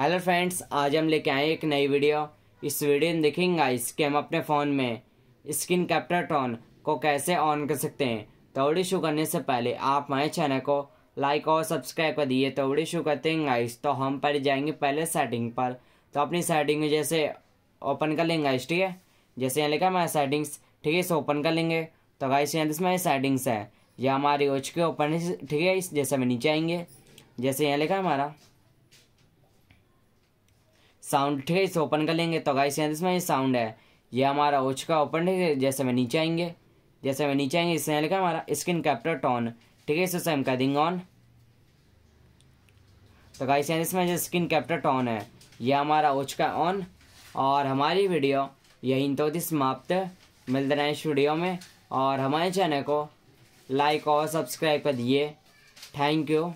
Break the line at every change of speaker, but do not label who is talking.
hello friends आज हम लेके आए एक नई वीडियो इस वीडियो में देखेंगे गाइस कि हम अपने फ़ोन में स्क्रीन कैप्टर टोन को कैसे ऑन कर सकते हैं तो वीडियो शुरू करने से पहले आप हमारे चैनल को लाइक और सब्सक्राइब कर दिए तो वीडियो शुरू करते हैं गाइस तो हम पहले जाएंगे पहले सेटिंग पर तो अपनी सेटिंग में जैसे ओपन कर लेंगे गाइस ठीक है जैसे यहाँ लिखा हमारे सेटिंग्स ठीक है इसे ओपन कर लेंगे तो गाइस यहाँ जिसमें हमारी सेटिंग्स है यह हमारी ओच के ओपन ठीक है इस जैसे हमें नीचे आएंगे जैसे यहाँ लिखा हमारा साउंड ठीक है इसे ओपन कर लेंगे तो गाइस यहाँ इसमें ये साउंड है ये हमारा ओच का ओपन है जैसे मैं नीचे आएंगे जैसे मैं नीचे आएंगे इसने लिखा हमारा स्क्रीन कैप्टर टॉन ठीक है इसे सेम कर देंगे ऑन तो गाइस यहाँ इसमें जो स्क्रीन कैप्टर टॉन है ये हमारा ओच का ऑन और हमारी वीडियो यहीं तो समाप्त मिलते रहे इस वीडियो में और हमारे चैनल को लाइक और सब्सक्राइब कर दिए थैंक यू